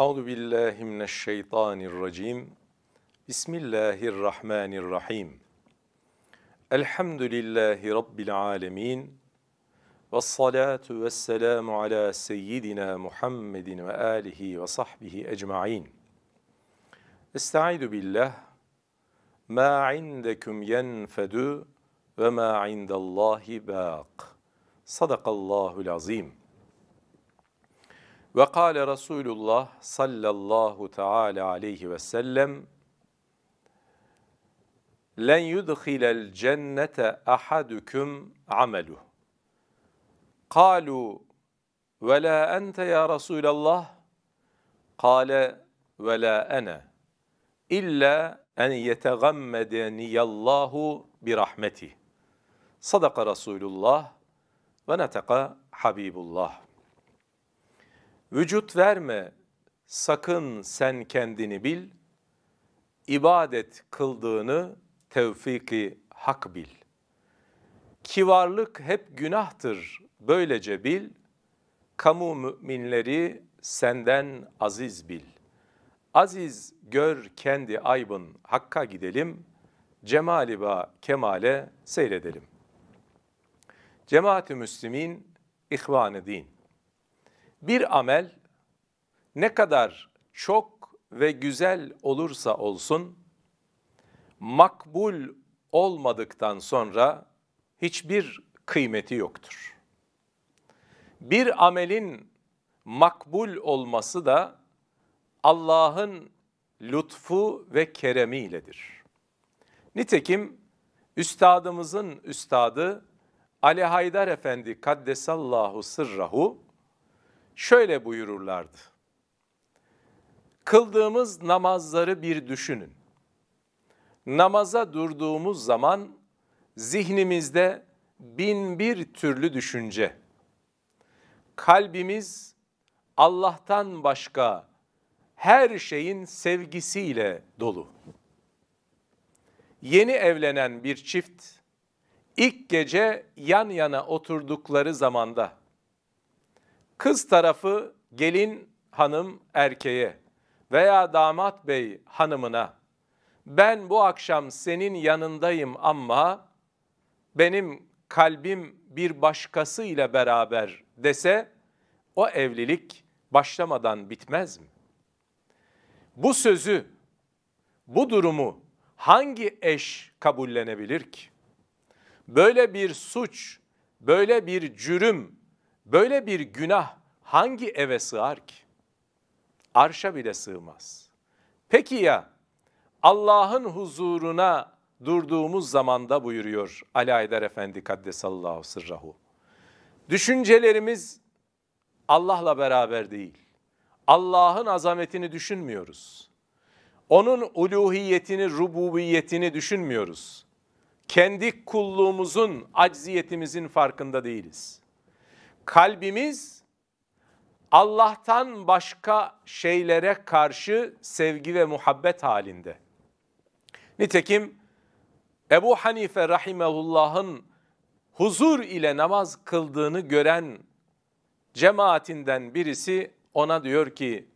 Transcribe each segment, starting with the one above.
أعوذ بالله من الشيطان الرجيم بسم الله الرحمن الرحيم الحمد لله رب العالمين والصلاة والسلام على سيدنا محمد وآله وصحبه أجمعين استعيذ بالله ما عندكم ينفد وما عند الله باق صدق الله العظيم Ve kâle Resulullah sallallahu teala aleyhi ve sellem len yudkhilel cennete ahadukum ameluh. Kalu ve la ente ya Resulallah. Kale ve la ene. İlla en yetegammedeniyallahu bir rahmeti. Sadaka Resulullah ve neteka Habibullah. Vücut verme, sakın sen kendini bil, ibadet kıldığını tevfiki hak bil. Ki hep günahtır, böylece bil, kamu müminleri senden aziz bil. Aziz gör kendi aybın, hakka gidelim, cemaliba kemale seyredelim. Cemaat-i Müslümin, İhvan-ı Din. Bir amel ne kadar çok ve güzel olursa olsun makbul olmadıktan sonra hiçbir kıymeti yoktur. Bir amelin makbul olması da Allah'ın lütfu ve keremi iledir. Nitekim üstadımızın üstadı Ali Haydar Efendi Kaddesallahu Sırrahu şöyle buyururlardı. Kıldığımız namazları bir düşünün. Namaza durduğumuz zaman zihnimizde bin bir türlü düşünce. Kalbimiz Allah'tan başka her şeyin sevgisiyle dolu. Yeni evlenen bir çift ilk gece yan yana oturdukları zamanda Kız tarafı gelin hanım erkeğe veya damat bey hanımına ben bu akşam senin yanındayım ama benim kalbim bir başkasıyla beraber dese o evlilik başlamadan bitmez mi? Bu sözü, bu durumu hangi eş kabullenebilir ki? Böyle bir suç, böyle bir cürüm Böyle bir günah hangi eve sığar ki? Arşa bile sığmaz. Peki ya Allah'ın huzuruna durduğumuz zamanda buyuruyor Ali Aydar Efendi Kaddesallahu sırrahu. Düşüncelerimiz Allah'la beraber değil. Allah'ın azametini düşünmüyoruz. Onun uluhiyetini, rububiyetini düşünmüyoruz. Kendi kulluğumuzun, acziyetimizin farkında değiliz kalbimiz Allah'tan başka şeylere karşı sevgi ve muhabbet halinde. Nitekim Ebu Hanife rahimehullah'ın huzur ile namaz kıldığını gören cemaatinden birisi ona diyor ki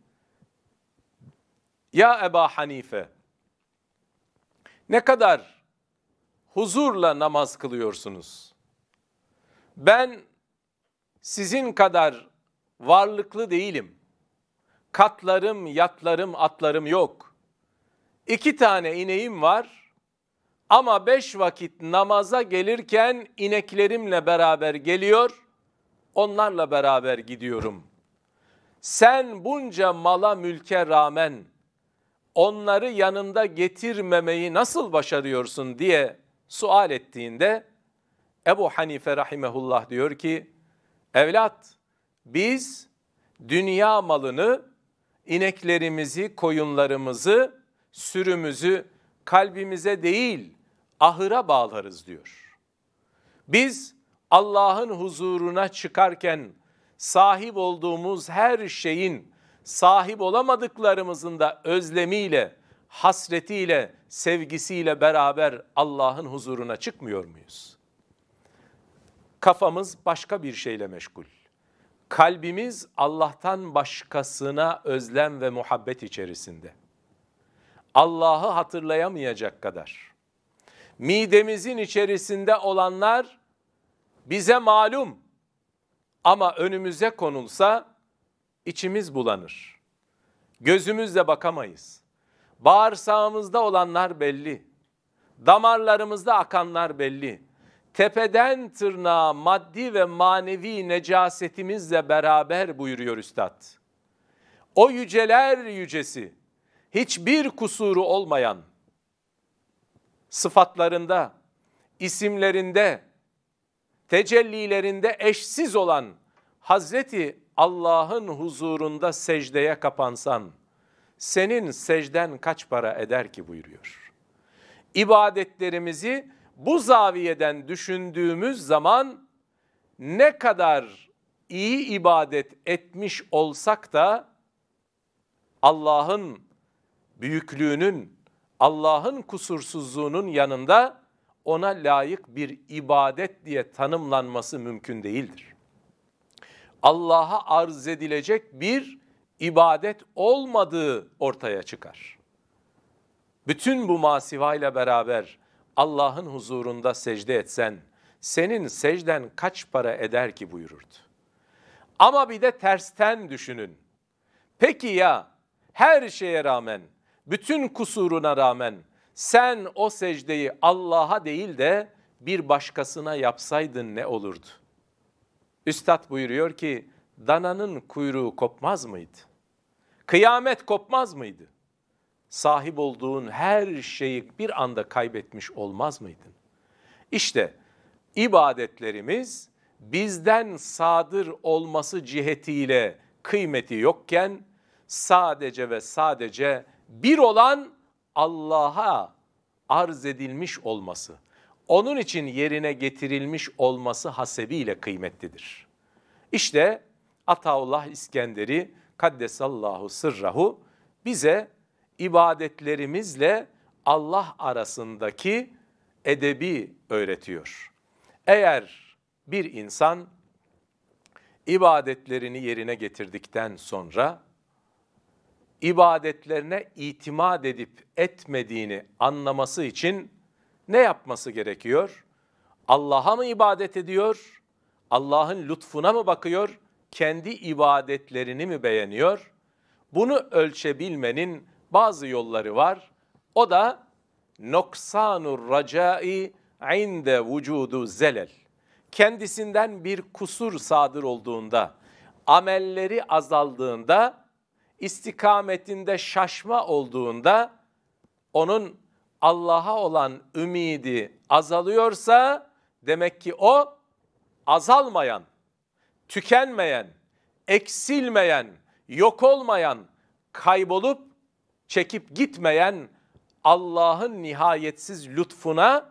Ya Ebu Hanife ne kadar huzurla namaz kılıyorsunuz? Ben sizin kadar varlıklı değilim. Katlarım, yatlarım, atlarım yok. İki tane ineğim var ama beş vakit namaza gelirken ineklerimle beraber geliyor, onlarla beraber gidiyorum. Sen bunca mala mülke rağmen onları yanında getirmemeyi nasıl başarıyorsun diye sual ettiğinde Ebu Hanife rahimehullah diyor ki Evlat biz dünya malını, ineklerimizi, koyunlarımızı, sürümüzü kalbimize değil ahıra bağlarız diyor. Biz Allah'ın huzuruna çıkarken sahip olduğumuz her şeyin sahip olamadıklarımızın da özlemiyle, hasretiyle, sevgisiyle beraber Allah'ın huzuruna çıkmıyor muyuz? Kafamız başka bir şeyle meşgul. Kalbimiz Allah'tan başkasına özlem ve muhabbet içerisinde. Allah'ı hatırlayamayacak kadar. Midemizin içerisinde olanlar bize malum ama önümüze konulsa içimiz bulanır. Gözümüzle bakamayız. Bağırsağımızda olanlar belli. Damarlarımızda akanlar belli tepeden tırnağa maddi ve manevi necasetimizle beraber buyuruyor üstad. O yüceler yücesi, hiçbir kusuru olmayan, sıfatlarında, isimlerinde, tecellilerinde eşsiz olan Hazreti Allah'ın huzurunda secdeye kapansan, senin secden kaç para eder ki buyuruyor. İbadetlerimizi bu zaviyeden düşündüğümüz zaman ne kadar iyi ibadet etmiş olsak da Allah'ın büyüklüğünün, Allah'ın kusursuzluğunun yanında ona layık bir ibadet diye tanımlanması mümkün değildir. Allah'a arz edilecek bir ibadet olmadığı ortaya çıkar. Bütün bu masivayla beraber Allah'ın huzurunda secde etsen senin secden kaç para eder ki buyururdu. Ama bir de tersten düşünün. Peki ya her şeye rağmen, bütün kusuruna rağmen sen o secdeyi Allah'a değil de bir başkasına yapsaydın ne olurdu? Üstad buyuruyor ki dananın kuyruğu kopmaz mıydı? Kıyamet kopmaz mıydı? sahip olduğun her şeyi bir anda kaybetmiş olmaz mıydın? İşte ibadetlerimiz bizden sadır olması cihetiyle kıymeti yokken sadece ve sadece bir olan Allah'a arz edilmiş olması, onun için yerine getirilmiş olması hasebiyle kıymetlidir. İşte Ataullah İskenderi Kaddesallahu sırrahu bize ibadetlerimizle Allah arasındaki edebi öğretiyor. Eğer bir insan ibadetlerini yerine getirdikten sonra ibadetlerine itimat edip etmediğini anlaması için ne yapması gerekiyor? Allah'a mı ibadet ediyor? Allah'ın lütfuna mı bakıyor? Kendi ibadetlerini mi beğeniyor? Bunu ölçebilmenin bazı yolları var. O da noksanur racai inde vücudu zelel. Kendisinden bir kusur sadır olduğunda, amelleri azaldığında, istikametinde şaşma olduğunda, onun Allah'a olan ümidi azalıyorsa, demek ki o azalmayan, tükenmeyen, eksilmeyen, yok olmayan, kaybolup çekip gitmeyen Allah'ın nihayetsiz lütfuna,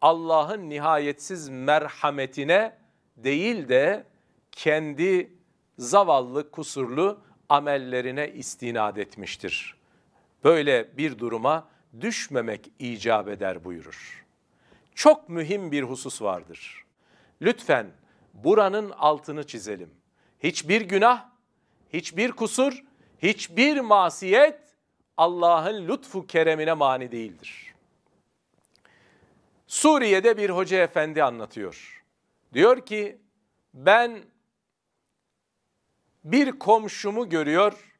Allah'ın nihayetsiz merhametine değil de kendi zavallı, kusurlu amellerine istinad etmiştir. Böyle bir duruma düşmemek icap eder buyurur. Çok mühim bir husus vardır. Lütfen buranın altını çizelim. Hiçbir günah, hiçbir kusur, hiçbir masiyet Allah'ın lütfu keremine mani değildir. Suriye'de bir hoca efendi anlatıyor. Diyor ki ben bir komşumu görüyor,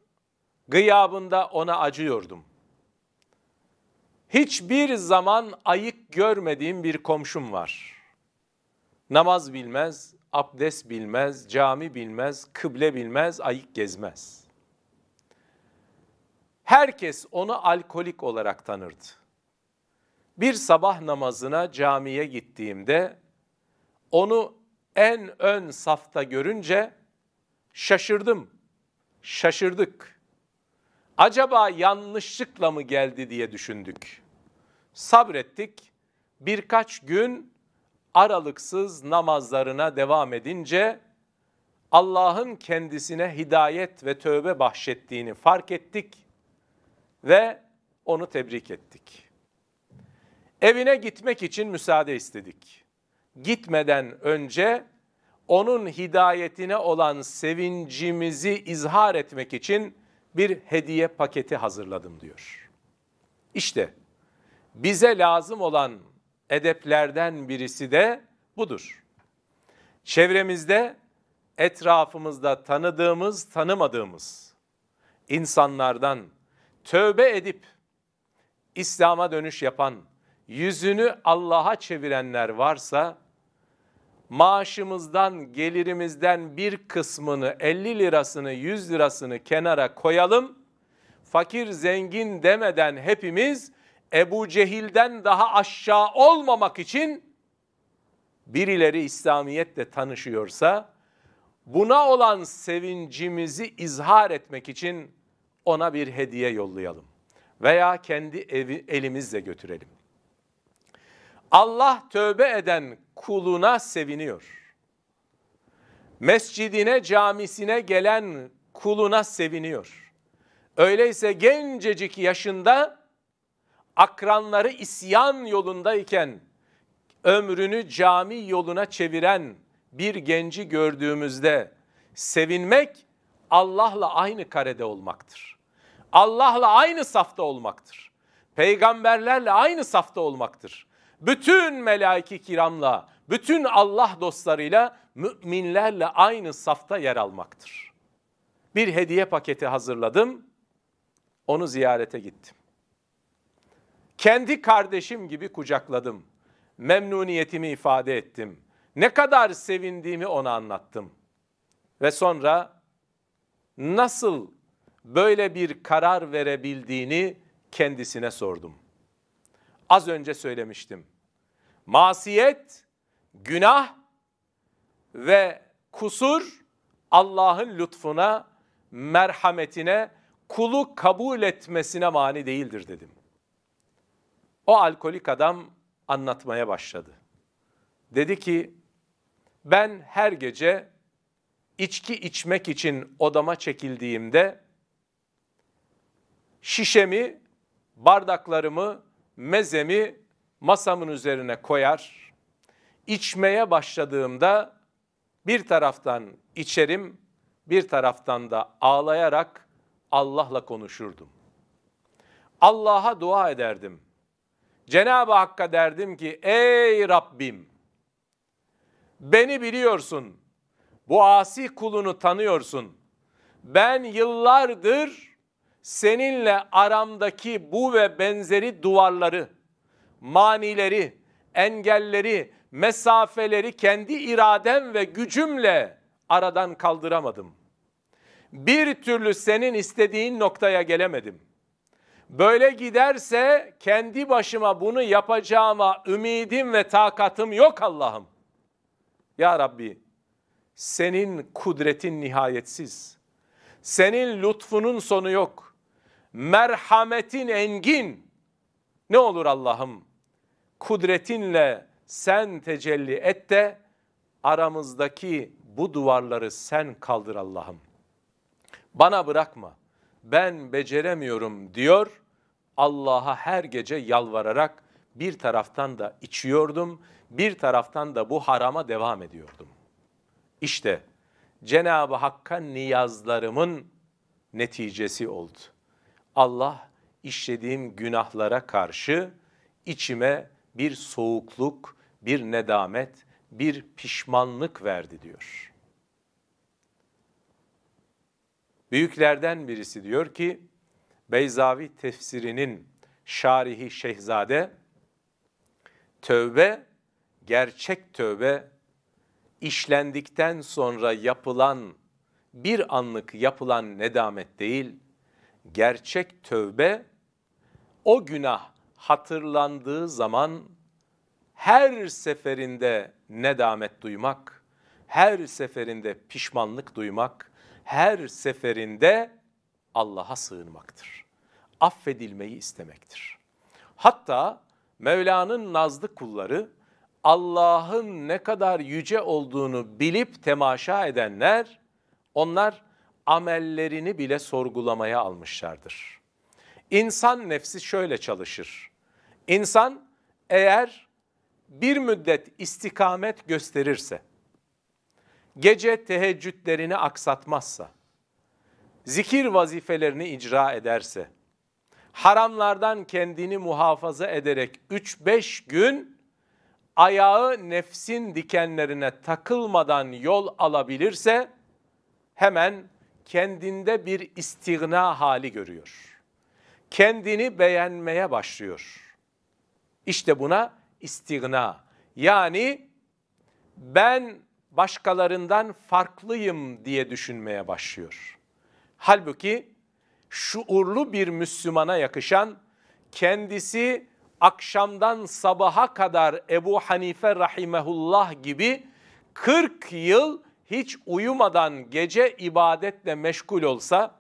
gıyabında ona acıyordum. Hiçbir zaman ayık görmediğim bir komşum var. Namaz bilmez, abdest bilmez, cami bilmez, kıble bilmez, ayık gezmez.'' Herkes onu alkolik olarak tanırdı. Bir sabah namazına camiye gittiğimde onu en ön safta görünce şaşırdım. Şaşırdık. Acaba yanlışlıkla mı geldi diye düşündük. Sabrettik. Birkaç gün aralıksız namazlarına devam edince Allah'ın kendisine hidayet ve tövbe bahşettiğini fark ettik ve onu tebrik ettik. Evine gitmek için müsaade istedik. Gitmeden önce onun hidayetine olan sevincimizi izhar etmek için bir hediye paketi hazırladım diyor. İşte bize lazım olan edeplerden birisi de budur. Çevremizde, etrafımızda tanıdığımız, tanımadığımız insanlardan tövbe edip İslam'a dönüş yapan, yüzünü Allah'a çevirenler varsa maaşımızdan, gelirimizden bir kısmını 50 lirasını, 100 lirasını kenara koyalım. Fakir zengin demeden hepimiz Ebu Cehil'den daha aşağı olmamak için birileri İslamiyetle tanışıyorsa buna olan sevincimizi izhar etmek için ona bir hediye yollayalım veya kendi evi, elimizle götürelim. Allah tövbe eden kuluna seviniyor. Mescidine, camisine gelen kuluna seviniyor. Öyleyse gencecik yaşında akranları isyan yolundayken ömrünü cami yoluna çeviren bir genci gördüğümüzde sevinmek Allah'la aynı karede olmaktır. Allah'la aynı safta olmaktır. Peygamberlerle aynı safta olmaktır. Bütün melaiki kiramla, bütün Allah dostlarıyla, müminlerle aynı safta yer almaktır. Bir hediye paketi hazırladım. Onu ziyarete gittim. Kendi kardeşim gibi kucakladım. Memnuniyetimi ifade ettim. Ne kadar sevindiğimi ona anlattım. Ve sonra nasıl böyle bir karar verebildiğini kendisine sordum. Az önce söylemiştim. Masiyet, günah ve kusur Allah'ın lütfuna, merhametine, kulu kabul etmesine mani değildir dedim. O alkolik adam anlatmaya başladı. Dedi ki ben her gece içki içmek için odama çekildiğimde şişemi, bardaklarımı, mezemi masamın üzerine koyar. İçmeye başladığımda bir taraftan içerim, bir taraftan da ağlayarak Allah'la konuşurdum. Allah'a dua ederdim. Cenab-ı Hakk'a derdim ki ey Rabbim beni biliyorsun. Bu asi kulunu tanıyorsun. Ben yıllardır seninle aramdaki bu ve benzeri duvarları, manileri, engelleri, mesafeleri kendi iradem ve gücümle aradan kaldıramadım. Bir türlü senin istediğin noktaya gelemedim. Böyle giderse kendi başıma bunu yapacağıma ümidim ve takatım yok Allah'ım. Ya Rabbi senin kudretin nihayetsiz. Senin lütfunun sonu yok merhametin engin. Ne olur Allah'ım kudretinle sen tecelli et de aramızdaki bu duvarları sen kaldır Allah'ım. Bana bırakma ben beceremiyorum diyor Allah'a her gece yalvararak bir taraftan da içiyordum, bir taraftan da bu harama devam ediyordum. İşte Cenab-ı Hakk'a niyazlarımın neticesi oldu. Allah işlediğim günahlara karşı içime bir soğukluk, bir nedamet, bir pişmanlık verdi diyor. Büyüklerden birisi diyor ki Beyzavi tefsirinin şarihi Şehzade tövbe gerçek tövbe işlendikten sonra yapılan bir anlık yapılan nedamet değil gerçek tövbe o günah hatırlandığı zaman her seferinde nedamet duymak, her seferinde pişmanlık duymak, her seferinde Allah'a sığınmaktır. Affedilmeyi istemektir. Hatta Mevla'nın nazlı kulları Allah'ın ne kadar yüce olduğunu bilip temaşa edenler onlar amellerini bile sorgulamaya almışlardır. İnsan nefsi şöyle çalışır. İnsan eğer bir müddet istikamet gösterirse, gece teheccüdlerini aksatmazsa, zikir vazifelerini icra ederse, haramlardan kendini muhafaza ederek 3-5 gün ayağı nefsin dikenlerine takılmadan yol alabilirse hemen kendinde bir istigna hali görüyor. Kendini beğenmeye başlıyor. İşte buna istigna. Yani ben başkalarından farklıyım diye düşünmeye başlıyor. Halbuki şuurlu bir Müslümana yakışan kendisi akşamdan sabaha kadar Ebu Hanife rahimehullah gibi 40 yıl hiç uyumadan gece ibadetle meşgul olsa,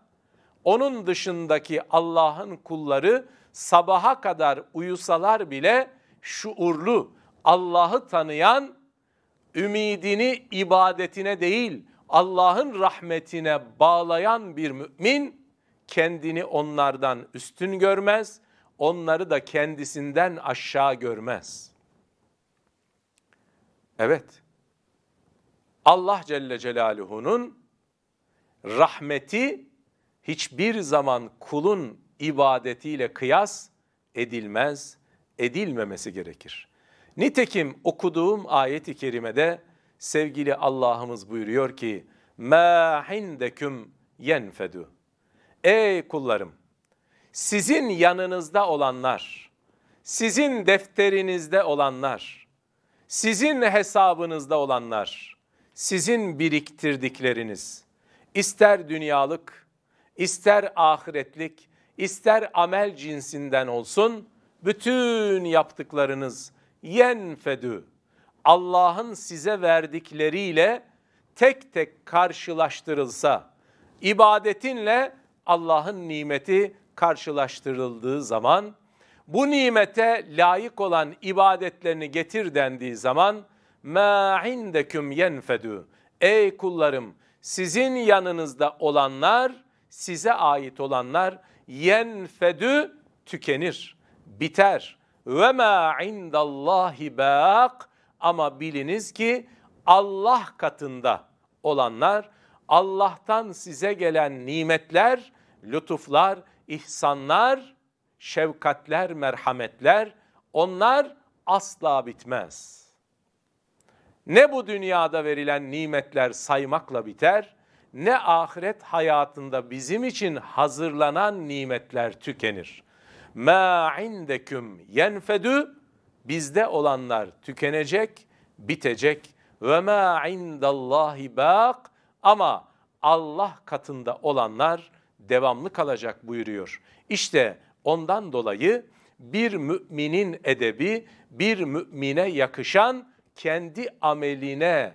onun dışındaki Allah'ın kulları sabaha kadar uyusalar bile şuurlu, Allah'ı tanıyan, ümidini ibadetine değil, Allah'ın rahmetine bağlayan bir mümin, kendini onlardan üstün görmez, onları da kendisinden aşağı görmez. Evet, Allah Celle Celaluhu'nun rahmeti hiçbir zaman kulun ibadetiyle kıyas edilmez, edilmemesi gerekir. Nitekim okuduğum ayet-i kerimede sevgili Allah'ımız buyuruyor ki مَا hindeküm yenfedu. Ey kullarım sizin yanınızda olanlar, sizin defterinizde olanlar, sizin hesabınızda olanlar, sizin biriktirdikleriniz ister dünyalık, ister ahiretlik, ister amel cinsinden olsun bütün yaptıklarınız yenfedü Allah'ın size verdikleriyle tek tek karşılaştırılsa ibadetinle Allah'ın nimeti karşılaştırıldığı zaman bu nimete layık olan ibadetlerini getir dendiği zaman ma indeküm yenfedü. Ey kullarım sizin yanınızda olanlar size ait olanlar yenfedü tükenir, biter. Ve ma indallahi bak ama biliniz ki Allah katında olanlar Allah'tan size gelen nimetler, lütuflar, ihsanlar, şefkatler, merhametler onlar asla bitmez.'' Ne bu dünyada verilen nimetler saymakla biter, ne ahiret hayatında bizim için hazırlanan nimetler tükenir. Ma indeküm yenfedü bizde olanlar tükenecek, bitecek ve ma indallahi bak ama Allah katında olanlar devamlı kalacak buyuruyor. İşte ondan dolayı bir müminin edebi bir mümine yakışan kendi ameline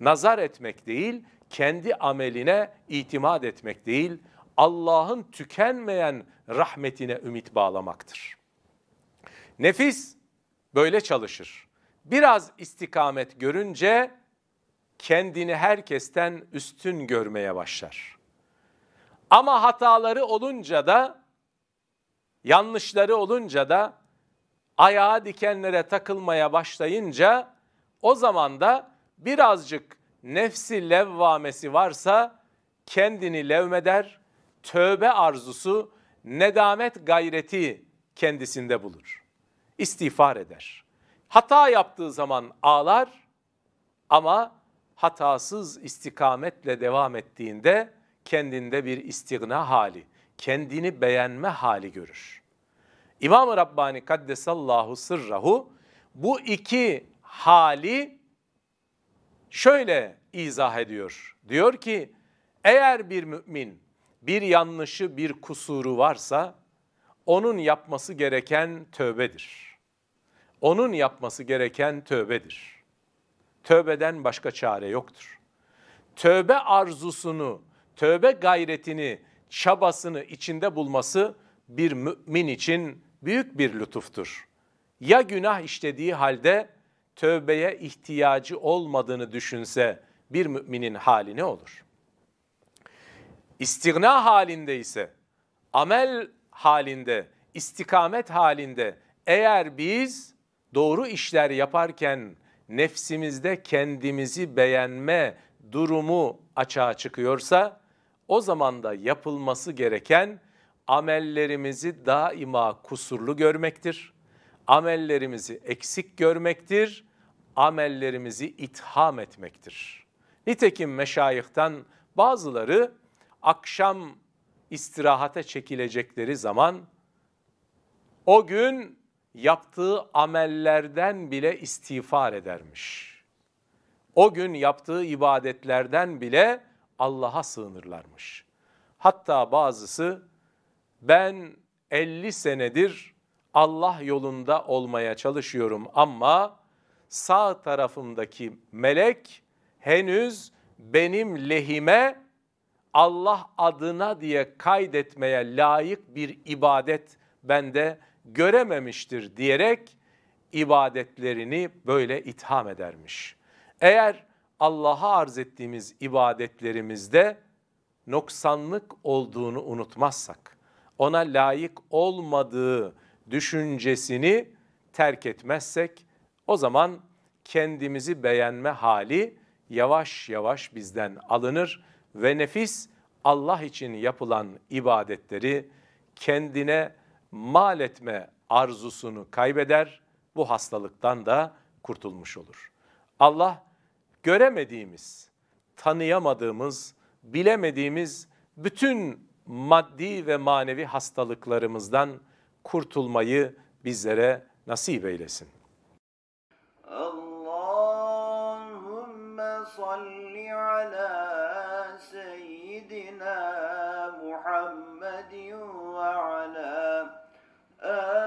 nazar etmek değil, kendi ameline itimat etmek değil, Allah'ın tükenmeyen rahmetine ümit bağlamaktır. Nefis böyle çalışır. Biraz istikamet görünce kendini herkesten üstün görmeye başlar. Ama hataları olunca da yanlışları olunca da ayağa dikenlere takılmaya başlayınca o zaman da birazcık nefsi levvamesi varsa kendini levmeder, tövbe arzusu, nedamet gayreti kendisinde bulur. İstiğfar eder. Hata yaptığı zaman ağlar ama hatasız istikametle devam ettiğinde kendinde bir istigna hali, kendini beğenme hali görür. İmam-ı Rabbani Kaddesallahu sırrahu bu iki hali şöyle izah ediyor. Diyor ki eğer bir mümin bir yanlışı bir kusuru varsa onun yapması gereken tövbedir. Onun yapması gereken tövbedir. Tövbeden başka çare yoktur. Tövbe arzusunu, tövbe gayretini, çabasını içinde bulması bir mümin için büyük bir lütuftur. Ya günah işlediği halde tövbeye ihtiyacı olmadığını düşünse bir müminin hali ne olur? İstigna halinde ise, amel halinde, istikamet halinde eğer biz doğru işler yaparken nefsimizde kendimizi beğenme durumu açığa çıkıyorsa o zaman da yapılması gereken amellerimizi daima kusurlu görmektir. Amellerimizi eksik görmektir. Amellerimizi itham etmektir. Nitekim meşayihtan bazıları akşam istirahate çekilecekleri zaman o gün yaptığı amellerden bile istiğfar edermiş. O gün yaptığı ibadetlerden bile Allah'a sığınırlarmış. Hatta bazısı ben 50 senedir Allah yolunda olmaya çalışıyorum ama sağ tarafımdaki melek henüz benim lehime Allah adına diye kaydetmeye layık bir ibadet bende görememiştir diyerek ibadetlerini böyle itham edermiş. Eğer Allah'a arz ettiğimiz ibadetlerimizde noksanlık olduğunu unutmazsak, ona layık olmadığı düşüncesini terk etmezsek o zaman kendimizi beğenme hali yavaş yavaş bizden alınır ve nefis Allah için yapılan ibadetleri kendine mal etme arzusunu kaybeder. Bu hastalıktan da kurtulmuş olur. Allah göremediğimiz, tanıyamadığımız, bilemediğimiz bütün maddi ve manevi hastalıklarımızdan kurtulmayı bizlere nasip eylesin. Allahümme salli ala seyyidina Muhammedin ve ala